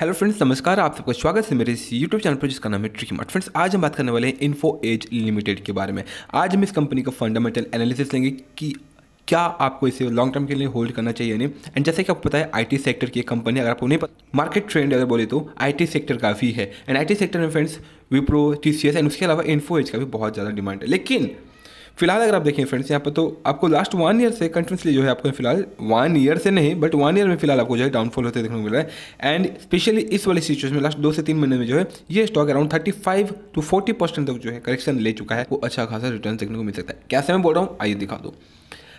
hello friends नमस्कार आप सबका स्वागत है मेरे इस यूट्यूब चैनल पर जिसका नाम है ट्रिकी मार्ट फ्रेंड्स आज हम बात करने वाले हैं इन्फो एज लिमिटेड के बारे में आज हम इस कंपनी का फंडामेंटल एनालिसिस लेंगे कि क्या आपको इसे लॉन्ग टर्म के लिए होल्ड करना चाहिए यानी एंड जैसे कि आपको पता है आईटी सेक्टर की कंपनी अगर आपको नहीं पता मार्केट ट्रेंड अगर बोले तो आईटी सेक्टर का भी है एंड आईटी सेक्टर में फ्रेंड्स विप्रो टी एंड उसके अलावा इन्फो एज का भी बहुत ज़्यादा डिमांड है लेकिन फिलहाल अगर आप देखें फ्रेंड्स यहाँ पर तो आपको लास्ट वन ईयर से कंटिन्यूसली जो है आपको फिलहाल वन ईयर से नहीं बट वन ईयर में फिलहाल आपको जो है डाउनफॉल होते देखने को मिल रहा है एंड स्पेशली इस वाली सिचुएशन में लास्ट दो से तीन महीने में जो है ये stock around thirty five to forty percent तक जो है करेक्शन ले चुका है वो अच्छा खासा रिटर्न देखने को मिल सकता है कैसे मैं बोल रहा हूँ आइए दिखा दो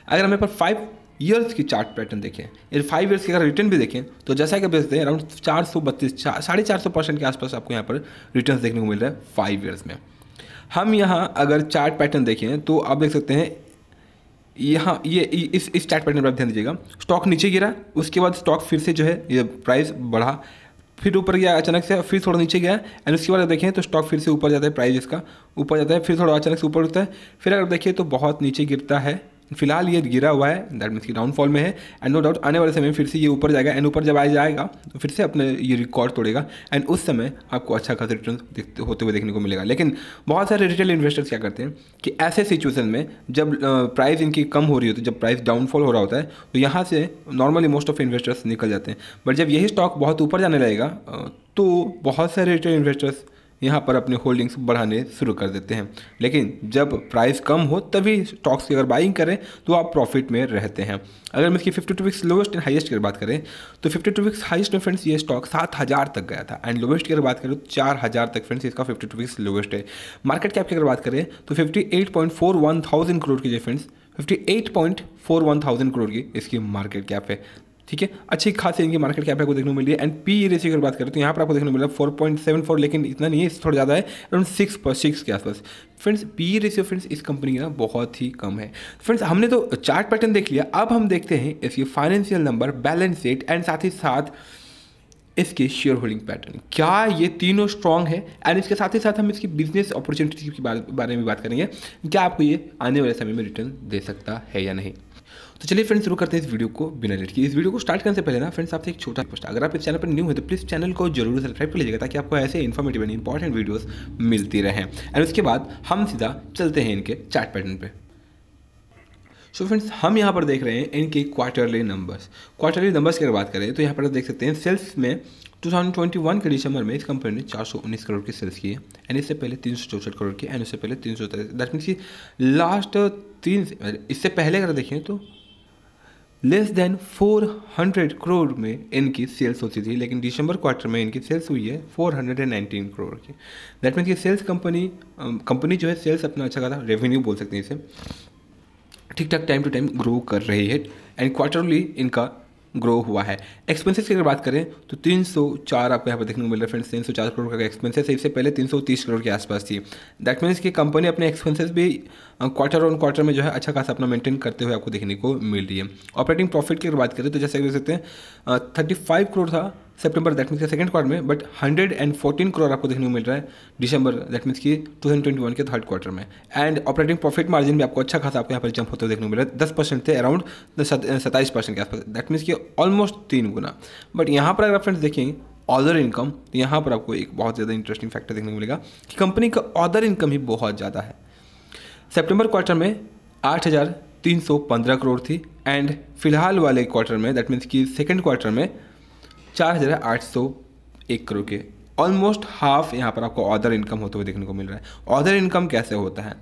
अगर हमें पर फाइव ईयर्स की चार्ट पैटर्न देखें इन फाइव ईयर्स की अगर रिटर्न भी देखें तो जैसा कि बेचते हैं अराउंड चार सौ बत्तीस साढ़े चार सौ परसेंट के आसपास आपको यहाँ पर रिटर्न देखने को मिल रहा है फाइव ईयर्स में हम यहाँ अगर चार्ट पैटर्न देखें तो आप देख सकते हैं यहाँ ये इस इस चार्ट पैटर्न पर आप ध्यान दीजिएगा स्टॉक नीचे गिरा उसके बाद स्टॉक फिर से जो है ये प्राइस बढ़ा फिर ऊपर गया अचानक से फिर थोड़ा नीचे गया एंड उसके बाद देखें तो स्टॉक फिर से ऊपर जाता है प्राइस इसका ऊपर जाता है फिर थोड़ा अचानक से ऊपर उठता है फिर अगर देखिए तो बहुत नीचे गिरता है फिलहाल ये गिरा हुआ है दैट मीन्स कि डाउनफॉल में है एंड नो डाउट आने वाले समय में फिर से ये ऊपर जाएगा एंड ऊपर जब आ जाएगा तो फिर से अपने ये रिकॉर्ड तोड़ेगा एंड उस समय आपको अच्छा खासा रिटर्न होते हुए देखने को मिलेगा लेकिन बहुत सारे रिटेल इन्वेस्टर्स क्या करते हैं कि ऐसे सिचुएसन में जब प्राइस इनकी कम हो रही होती है जब प्राइस डाउनफॉल हो रहा होता है तो यहाँ से नॉर्मली मोस्ट ऑफ इन्वेस्टर्स निकल जाते हैं बट जब यही स्टॉक बहुत ऊपर जाने लगेगा तो बहुत सारे रिटेल इन्वेस्टर्स यहाँ पर अपने होल्डिंग्स बढ़ाने शुरू कर देते हैं लेकिन जब प्राइस कम हो तभी स्टॉक्स की अगर बाइंग करें तो आप प्रॉफिट में रहते हैं अगर हम इसकी fifty two weeks lowest and highest की बात करें तो फिफ्टी टू वीक्स हाइस्ट में फ्रेंड्स ये स्टॉक सात हज़ार तक गया था एंड लोवेस्ट की अगर बात करें तो चार हज़ार तक फ्रेंड्स इसका फिफ्टी टू वीक्स लोवेस्ट है मार्केट कैप की अगर बात करें तो fifty eight point four one thousand crore की जो friends fifty eight point four one thousand crore की इसकी मार्केट कैप है ठीक है अच्छी खासी इनकी मार्केट कैप आपको देखने को मिली है एंड पी रेशियो की बात करें तो यहाँ पर आपको देखने को मिला फोर पॉइंट सेवन फोर लेकिन इतना नहीं है थोड़ा ज़्यादा है अराउंड सिक्स पर सिक्स के आसपास फ्रेंड्स पी रेशियो फ्रेंड्स इस कंपनी का ना बहुत ही कम है फ्रेंड्स हमने तो चार्ट पैटर्न देख लिया अब हम देखते हैं इसकी financial number balance sheet and साथ ही साथ इसके शेयर होल्डिंग पैटर्न क्या ये तीनों स्ट्रॉन्ग है एंड इसके साथ ही साथ हम इसकी बिजनेस अपॉर्चुनिटी के बारे में बात करेंगे क्या आपको ये आने वाले समय में रिटर्न दे सकता है या नहीं तो चलिए फ्रेंड्स शुरू करते हैं इस वीडियो को बिना लेट की इस वीडियो को स्टार्ट करने से पहले ना फ्रेंड्स आपसे एक छोटा पोस्ट अगर आप इस चैनल पर न्यू है तो प्लीज़ चैनल को जरूर सब्सक्राइब कर लीजिएगा ताकि आपको ऐसे इन्फॉर्मेटिव एंड इंपॉर्टेंट वीडियोज मिलती रहे एंड उसके बाद हम सीधा चलते हैं इनके चैट पैटर्न पर सो so फ्रेंड्स हम यहाँ पर देख रहे हैं इनके क्वार्टरली नंबर्स क्वार्टरली नंबर्स की अगर बात करें तो यहाँ पर देख सकते हैं सेल्स में 2021 के दिसंबर में इस कंपनी ने 419 करोड़ की सेल्स की है एंड इससे पहले तीन करोड़ की एंड उससे पहले तीन सौ दैट मीन्स की लास्ट तीन इससे पहले अगर देखें तो लेस देन 400 करोड़ में इनकी सेल्स होती थी लेकिन दिसंबर क्वार्टर में इनकी सेल्स हुई है 419 करोड़ की दैट मीन्स की सेल्स कंपनी कंपनी जो है सेल्स अपना अच्छा खासा रेवेन्यू बोल सकते हैं इसे ठीक ठाक टाइम टू टाइम ग्रो कर रही है एंड क्वार्टरली इनका ग्रो हुआ है एक्सपेंसेस की अगर बात करें तो 304 आपको यहाँ पर देखने को मिल रहा है फ्रेंड्स 304 करोड़ का एक्सपेंसेस है इससे पहले 330 करोड़ के आसपास थी दैट मीन्स कि कंपनी अपने एक्सपेंसेस भी क्वार्टर ऑन क्वार्टर में जो है अच्छा खासा अपना मेंटेन करते हुए आपको देखने को मिल रही है ऑपरेटिंग प्रॉफिट की अगर बात करें तो जैसे देख सकते हैं थर्टी करोड़ था सेप्टेबर दैट मीन्स के सेकंड क्वार्टर में but hundred and fourteen crore आपको देखने को मिल रहा है दिसंबर दैट मीन्स की टू थाउंड ट्वेंटी वन के थर्ड क्वार्टर में एंड ऑपरेटिंग प्रॉफिट मार्जिन भी आपको अच्छा खासा आपको यहाँ पर जंप होते हुए देखने को मिल रहा है दस परसेंट थे अराउंड सताईस परसेंट के आसपास दैट मीन्स की ऑलमोस्ट तीन गुना बट यहाँ पर अगर आप फ्रेंड्स देखेंगे ऑदर इनकम तो यहाँ पर आपको एक बहुत ज़्यादा इंटरेस्टिंग फैक्टर देखने को मिलेगा कि कंपनी का ऑदर इनकम ही बहुत ज़्यादा है सेप्टेम्बर क्वार्टर में आठ हज़ार तीन सौ पंद्रह करोड़ थी एंड फिलहाल वाले क्वार्टर में दैट मीन्स कि सेकेंड क्वार्टर में चार हज़ार आठ सौ एक करोड़ के ऑलमोस्ट हाफ यहाँ पर आपको ऑदर इनकम होते हुए देखने को मिल रहा है ऑदर इनकम कैसे होता है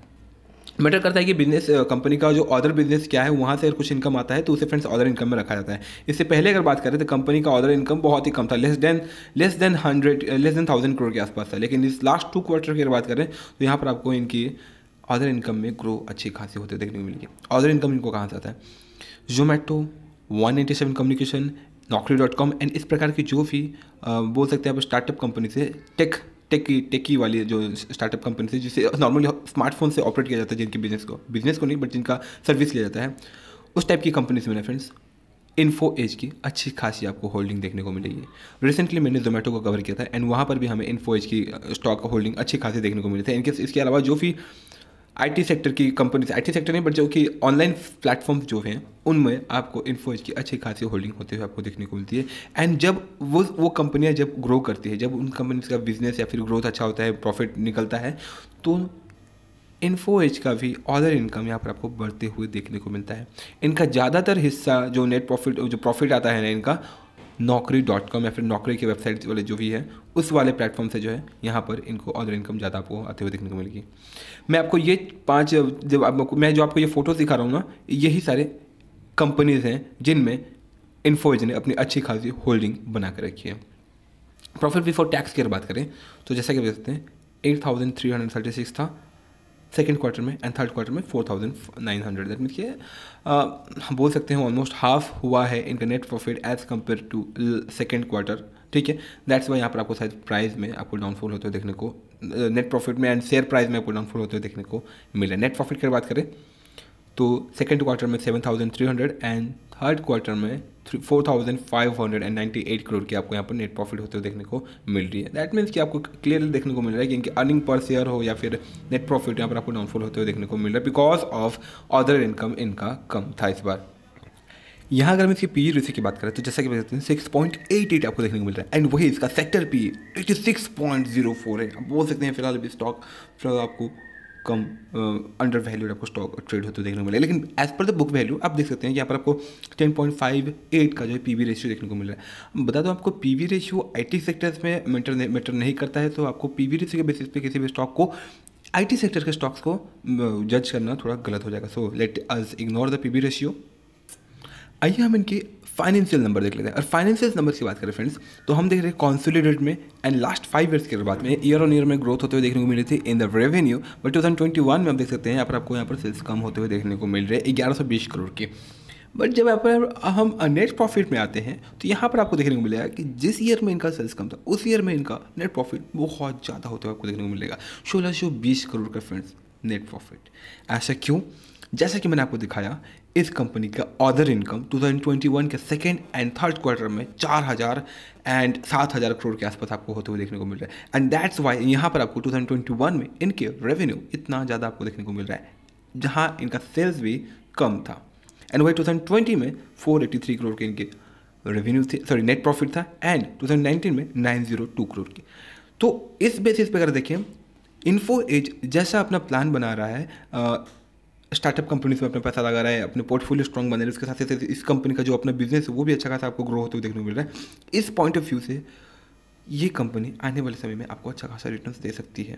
मैटर करता है कि बिजनेस कंपनी का जो ऑर्डर बिजनेस क्या है वहाँ से अगर कुछ इनकम आता है तो उसे फ्रेंड्स ऑर्डर इनकम में रखा जाता है इससे पहले अगर बात करें तो कंपनी का ऑर्डर इनकम बहुत ही कम था less than less than hundred less than thousand crore के आसपास था लेकिन इस लास्ट टू क्वार्टर की अगर बात करें तो यहाँ पर आपको इनकी ऑर्डर इनकम में ग्रो अच्छी खासी होती देखने को मिलेगी ऑर्डर इनकम इनको कहाँ से आता है Zomato one eighty seven communication Naukri dot com and इस प्रकार की जो भी बोल सकते हैं आप स्टार्टअप कंपनी से टेक टेकी टेकी वाली जो स्टार्टअप कंपनी से जिसे नॉर्मली स्मार्टफोन से ऑपरेट किया जाता है जिनके बिजनेस को बिजनेस को नहीं बट जिनका सर्विस लिया जाता है उस टाइप की कंपनी से मेरे फ्रेंड्स इन्फो एज की अच्छी खासी आपको होल्डिंग देखने को मिलेगी रिसेंटली मैंने जोमेटो को कवर किया था एंड वहाँ पर भी हमें इन्फो एज की स्टॉक होल्डिंग अच्छी खासी देखने को मिली थी इनके इसके अलावा जो भी आईटी सेक्टर की कंपनीज आईटी सेक्टर नहीं बट जो कि ऑनलाइन प्लेटफॉर्म जो हैं उनमें आपको इन्फोज की अच्छी खासी होल्डिंग होते हुए आपको देखने को मिलती है एंड जब वो वो कंपनियाँ जब ग्रो करती है जब उन कंपनीज का बिजनेस या फिर ग्रोथ अच्छा होता है प्रॉफिट निकलता है तो इन्फो एज का भी अदर इनकम यहाँ पर आपको बढ़ते हुए देखने को मिलता है इनका ज़्यादातर हिस्सा जो नेट प्रॉफिट जो प्रॉफिट आता है ना इनका नौकरी डॉट कॉम या फिर नौकरी की वेबसाइट वाले जो भी है उस वाले प्लेटफॉर्म से जो है यहाँ पर इनको अदर इनकम ज़्यादा आपको आते हुए देखने को मिलेगी मैं आपको ये पाँच जब आपको मैं जो आपको ये फ़ोटोज़ दिखा रहा हूँ ना यही सारे कंपनीज़ हैं जिनमें इन्फोज ने अपनी अच्छी खासी होल्डिंग बना कर रखी है प्रॉफिट बिफोर टैक्स की अगर बात करें तो जैसा कि देख सकते हैं eight thousand three hundred thirty six था सेकेंड क्वार्टर में एंड थर्ड क्वार्टर में four thousand nine hundred that mean के हम बोल सकते हैं ऑलमोस्ट हाफ हुआ है इनका net profit as compare to second quarter ठीक है दैट्स वाई यहाँ पर आपको शायद प्राइस में आपको डाउनफॉल होते हुए देखने को नेट प्रॉफिट में एंड शेयर प्राइस में आपको डाउनफॉल होते हुए देखने को मिले नेट प्रॉफिट की बात करें तो सेकेंड क्वार्टर में seven thousand three hundred and third quarter में four thousand five hundred and ninety eight crore की आपको यहाँ पर नेट प्रॉफिट होते हुए देखने को मिल रही है दैट मीन्स कि आपको क्लियरली देखने को मिल रहा है कि इनकी अर्निंग पर शेयर हो या फिर नेट प्रॉफिट यहाँ पर आपको डाउनफॉल होते हुए देखने को मिल रहा है बिकॉज ऑफ अदर इनकम इनका कम था इस बार यहाँ अगर हम इसकी पी रिसी e की बात करें तो जैसा कि देखते हैं सिक्स पॉइंट एट एट आपको देखने को मिल रहा है एंड वही इसका sector P eighty six point zero four है आप बोल सकते हैं फिलहाल अभी स्टॉक फिलहाल आपको कम अंडर वैल्यूड आपको स्टॉक ट्रेड होते देखने को मिला लेकिन as per the book value आप देख सकते हैं यहाँ पर आपको टेन पॉइंट फाइव एट का जो है पी वी रेशियो देखने को मिल रहा है बता दो आपको P V ratio I T sectors में मैटर मैटर नहीं करता है तो आपको पी वी रेशियो के बेसिस पे किसी भी स्टॉक को आईटी सेक्टर के स्टॉक्स को जज करना थोड़ा गलत हो जाएगा so let us ignore the P V ratio आइए हम इनके फाइनेंशियल नंबर देख लेते हैं और फाइनेंशियल नंबर की बात करें फ्रेंड्स तो हम देख रहे हैं कॉन्सोलिडेट में एंड लास्ट फाइव ईयर्स के बाद में ईयर ऑन ईयर में ग्रोथ होते हुए देखने को मिली थी in the revenue but two में आप देख सकते हैं यहाँ पर आपको यहाँ पर सेल्स कम होते हुए देखने को मिल रहे हैं ग्यारह करोड़ के बट जब यहाँ पर हम नेट प्रॉफिट में आते हैं तो यहाँ पर आपको देखने को मिलेगा कि जिस ईयर में इनका सेल्स कम था उस ईयर में इनका नेट प्रॉफिट बहुत ज़्यादा होते हुए आपको देखने को मिलेगा सोलह सौ बीस करोड़ का फ्रेंड्स नेट प्रॉफिट ऐसा क्यों जैसा कि मैंने आपको दिखाया इस कंपनी का ऑर्डर इनकम 2021 के सेकेंड एंड थर्ड क्वार्टर में चार हज़ार एंड सात हज़ार करोड़ के आसपास आपको होते हुए देखने को मिल रहा है एंड दैट्स वाई यहाँ पर आपको 2021 में इनके रेवेन्यू इतना ज़्यादा आपको देखने को मिल रहा है जहाँ इनका सेल्स भी कम था एंड वही 2020 में 483 करोड़ के इनके रेवेन्यू थे सॉरी नेट प्रॉफिट था एंड 2019 में 902 करोड़ के तो इस बेसिस पे अगर देखें इन्फो एज जैसा अपना प्लान बना रहा है स्टार्टअप कंपनीज में अपना पैसा लगा रहा है अपने पोर्टफोलियो स्ट्रॉन्ग बना रहे उसके साथ साथ इस कंपनी का जो अपना बिजनेस है वो भी अच्छा खासा आपको ग्रो होते हुए देखने को मिल रहा है इस पॉइंट ऑफ व्यू से ये कंपनी आने वाले समय में आपको अच्छा खासा रिटर्न दे सकती है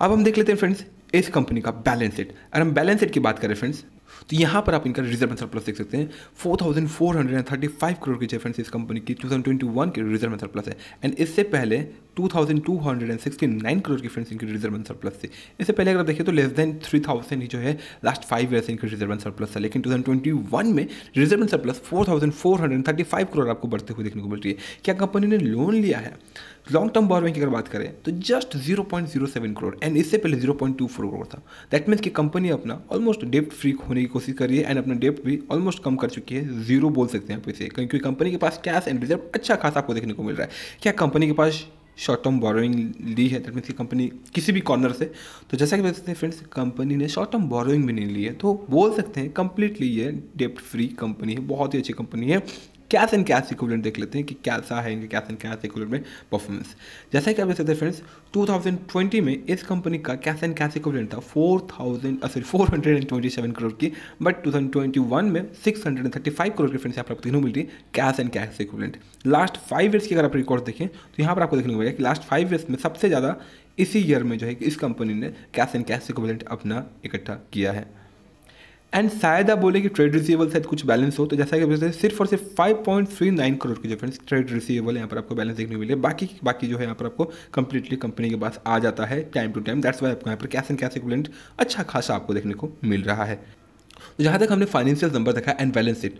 अब हम देख लेते हैं फ्रेंड्स इस कंपनी का बैलेंस शीट अगर हम बैलेंस शीट की बात करें फ्रेंड्स तो यहाँ पर आप इनका रिजर्व मेथड प्लस देख सकते हैं four thousand four hundred and thirty five crore की डिफरेंस इस कंपनी की टू थाउजेंड ट्वेंटी वन के रिजर्व मेथड प्लस है एंड इससे पहले two thousand two hundred and sixty nine crore की फ्रेंस इनकी रिजर्व मेथड प्लस थी इससे पहले अगर देखें तो लेस देन थ्री थाउजेंड ही जो है लास्ट फाइव ईयर से इनकी रिजर्व एंड प्लस था लेकिन टू थाउजेंड ट्वेंटी वन में reserve method plus four thousand four hundred and thirty five crore आपको बढ़ते हुए देखने को मिल रही है क्या कंपनी ने लोन लिया है लॉन्ग टर्म बॉर्विंग की अगर बात करें तो just zero point zero seven crore and इससे पहले zero point two four crore था दैट मीन्स की कंपनी अपना ऑलमोस्ट डेप्ट फ्री होने करने की कोशिश कर रही है एंड अपना डेप्ट भी ऑलमोस्ट कम कर चुकी है जीरो बोल सकते हैं आप इसे क्योंकि कंपनी के पास कैश एंड रिजर्व अच्छा खासा आपको देखने को मिल रहा है क्या कंपनी के पास शॉर्ट टर्म बोरोइंग ली है दैट मीन्स की कंपनी किसी भी कॉर्नर से तो जैसा कि सकते हैं फ्रेंड्स कंपनी ने शॉर्ट टर्म बोरोइंग भी नहीं ली है तो बोल सकते हैं कंप्लीटली ये डेप्ट फ्री कंपनी है बहुत ही अच्छी कंपनी है कैश एंड कैश इक्विवेलेंट देख लेते हैं कि कैसा है इनके कैश एंड कैश इक्विवेलेंट में परफॉर्मेंस जैसा कि आप देख सकते हैं फ्रेंड्स 2020 में इस कंपनी का कैश एंड कैश इक्विवेलेंट था 4000 सॉरी 427 करोड़ की बट 2021 में 635 करोड़ की फ्रेंड्स यहाँ पर आपको देखने को मिलती है cash and cash equivalent last five years की अगर आप रिकॉर्ड देखें तो यहाँ पर आपको देखने को मिलेगा कि लास्ट फाइव ईयर्स में सबसे ज़्यादा इसी ईयर में जो है कि इस कंपनी ने कैश एंड कैश इक्विवेलेंट अपना इकट्ठा किया है एंड शायद आप बोले कि ट्रेड रिसीवेबल शायद कुछ बैलेंस हो तो जैसा कि सिर्फ और सिर्फ five point three nine crore की जो फ्रेंड्स ट्रेड रिसीवेबल यहाँ पर आपको बैलेंस देखने मिले बाकी बाकी जो है यहाँ पर आपको कंप्लीटली कंपनी के पास आ जाता है time to time that's why आपको यहाँ पर कैश एंड कैश इक्विलेंट अच्छा खासा आपको देखने को मिल रहा है तो जहाँ तक हमने फाइनेंशियल नंबर देखा एंड बैलेंस शीट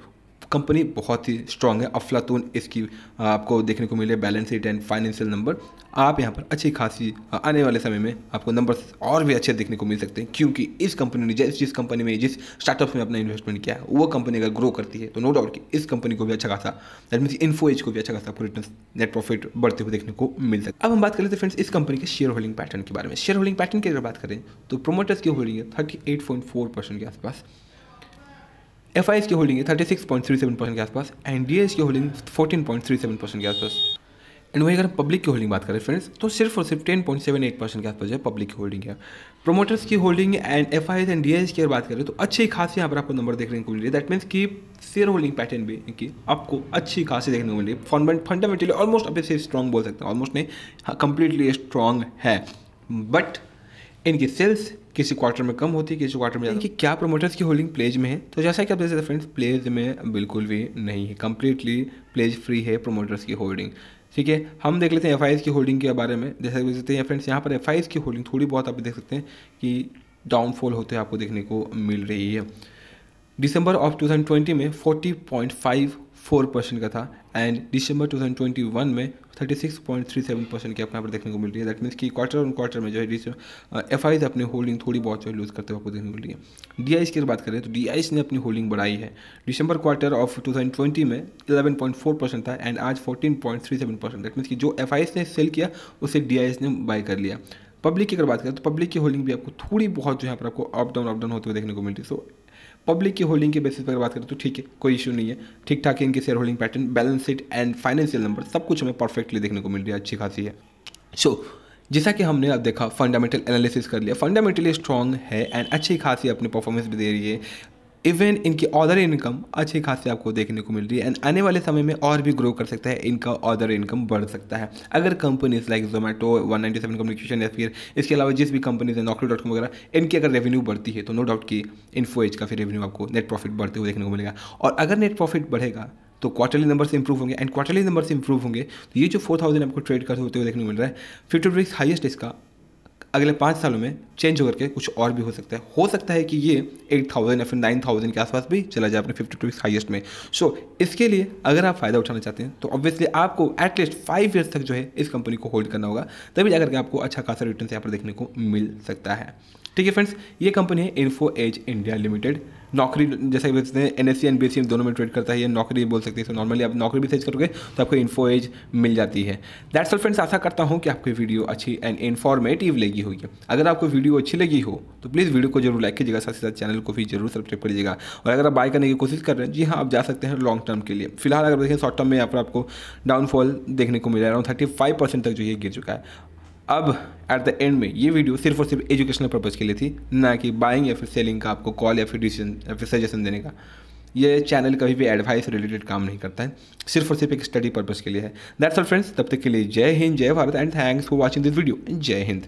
कंपनी बहुत ही स्ट्रांग है अफलातून इसकी आपको देखने को मिले balance sheet and financial number आप यहाँ पर अच्छी खासी आने वाले समय में आपको नंबर और भी अच्छे देखने को मिल सकते हैं क्योंकि इस कंपनी ने जिस जिस कंपनी में जिस स्टार्टअप में अपना इन्वेस्टमेंट किया है वो कंपनी अगर ग्रो करती है तो नो डाउट कि इस कंपनी को भी अच्छा खासा दैट मीन इन्फो एज को भी अच्छा खासा रिटर्न नेट प्रॉफिट बढ़ते हुए देखने को मिल सकता है अब हम बात कर लेते हैं फ्रेंड्स इस कंपनी के शेयर होल्डिंग पैटर्न के बारे में शेयर होल्डिंग पैटर्न की अगर बात करें तो प्रोमोटर्स की होल्डिंग है thirty eight point four percent के आसपास एफ आई एस की होल्डिंग है thirty six point three seven percent के आसपास एंड डी एस की holding fourteen point three seven percent के आसपास एंड वहीं अगर हम पब्लिक की होल्डिंग बात करें फ्रेंड्स तो सिर्फ और सिर्फ ten point seven eight percent के आसपास जो है पब्लिक की होल्डिंग है प्रोमोटर्स की holding and F I S and D S की अगर बात करें तो अच्छी खासी यहाँ पर आपको नंबर देखने को मिली दैट मीन्स की शेयर होल्डिंग पैटर्न भी इनकी आपको अच्छी खासी देखने को मिली फंड फंडामेंटली ऑलमोस्ट अभी से स्ट्रॉन्ग बोल सकते हैं ऑलमोस्ट नहीं कंप्लीटली हाँ, स्ट्रॉन्ग है बट इनकी सेल्स किसी क्वार्टर में कम होती है किसी क्वार्टर में ज़्यादा क्या प्रोमोटर्स की होल्डिंग प्लेज में है तो जैसा कि आप देख सकते फ्रेंड्स प्लेज में बिल्कुल भी नहीं है कम्प्लीटली प्लेज फ्री है प्रोमोटर्स की होल्डिंग ठीक है हम देख लेते हैं एफ की होल्डिंग के बारे में जैसा देख सकते हैं फ्रेंड्स यहाँ पर एफ की होल्डिंग थोड़ी बहुत आप देख सकते हैं कि डाउनफॉल होते हैं आपको देखने को मिल रही है दिसंबर ऑफ 2020 में 40.5 फोर परसेंट का था एंड दिसंबर 2021 में 36.37 परसेंट की आपको यहाँ पर देखने को मिल रही है दैट मीन्स कि क्वार्टर ऑन क्वार्टर में जो है एफ आई अपनी होल्डिंग थोड़ी बहुत जो है लूज़ करते हुए आपको देखने को मिल रही है डी आई की अगर बात करें तो डी आई ने अपनी होल्डिंग बढ़ाई है दिसंबर क्वार्टर ऑफ ट्वेंटी में फोर परसेंट था एंड आज सेवन परसेंट दैट मीन्स कि जो एफ ने सेल किया उसे डी ने बाय कर लिया पब्लिक की अगर बात करें तो पब्लिक की होल्डिंग भी आपको थोड़ी बहुत जो है पर आपको अप डाउन अप डाउन होते हुए देखने को मिलती है सो पब्लिक की होल्डिंग के बेसिस पर बात करें तो ठीक है कोई इशू नहीं है ठीक ठाक है इनके share holding pattern balance sheet and financial number सब कुछ हमें परफेक्टली देखने को मिल रही है अच्छी खासी है सो so, जैसा कि हमने अब देखा फंडामेंटल एनालिसिस कर लिया फंडामेंटली स्ट्रॉन्ग है एंड अच्छी खासी अपनी परफॉर्मेंस भी दे रही है इवन इनकी ऑर्डर इनकम अच्छी खासी आपको देखने को मिल रही है एंड आने वाले समय में और भी ग्रो कर सकता है इनका ऑर्डर इनकम बढ़ सकता है अगर companies like Zomato one ninety seven communication या फिर इसके अलावा जिस भी कंपनीज है नौकरी डॉट कॉम वगैरह इनकी अगर रेवेन्यू बढ़ती है तो नो डाउट कि इन्फो एज का फिर रेवेन्यू आपको नेट प्रॉफिट बढ़ते हुए देखने को मिलेगा और अगर नेट प्रॉफिट बढ़ेगा तो क्वार्टरली नंबर से इंप्रूव होंगे एंड क्वार्टरली नंबर से इंप्रूव होंगे तो ये जो फोर थाउजेंड आपको ट्रेड करते होते हुए देखने को मिल रहा है फिफ्टी रिस्क हाइएस्ट इसका अगले पाँच सालों में चेंज होकर के कुछ और भी हो सकता है हो सकता है कि ये एट थाउजेंड या फिर नाइन थाउजेंड के आसपास भी चला जाए अपने फिफ्टी टू हाइएस्ट में सो so, इसके लिए अगर आप फ़ायदा उठाना चाहते हैं तो ऑब्वियसली आपको एटलीस्ट फाइव ईयर्स तक जो है इस कंपनी को होल्ड करना होगा तभी जाकर के आपको अच्छा खासा रिटर्न यहाँ पर देखने को मिल सकता है ठीक है फ्रेंड्स ये कंपनी है इन्फो एज इंडिया लिमिटेड नौकरी जैसे कि बोलते हैं N S C and B C दोनों में ट्रेड करता है ये नौकरी बोल सकते हैं तो नॉर्मली आप नौकरी भी सर्च करोगे तो आपको इन्फो एज मिल जाती है दैट्स ऑल फ्रेंड्स आशा करता हूँ कि आपको वीडियो अच्छी एंड इन्फॉर्मेटिव लगी होगी अगर आपको वीडियो अच्छी लगी हो तो प्लीज़ वीडियो को जरूर लाइक कीजिएगा साथ ही साथ चैनल को भी जरूर सब्सक्राइब करिएगा और अगर आप बाय करने की कोशिश कर रहे हैं जी हाँ आप जा सकते हैं लॉन्ग टर्म के लिए फिलहाल अगर देखें शॉर्ट टर्म में यहाँ पर आपको डाउनफॉल देखने को मिल रहा है अराउंड थर्टी फाइव परसेंट तक जो ये गिर चुका है अब एट द एंड में ये वीडियो सिर्फ और सिर्फ एजुकेशनल पर्पज़ के लिए थी ना कि बाइंग या फिर सेलिंग का आपको कॉल या फिर डिसीजन या फिर सजेशन देने का ये चैनल कभी भी एडवाइस रिलेटेड काम नहीं करता है सिर्फ और सिर्फ एक स्टडी पर्पज़ के लिए है दैट्स ऑल फ्रेंड्स तब तक के लिए जय हिंद जय Bharat and thanks for watching this video जय हिंद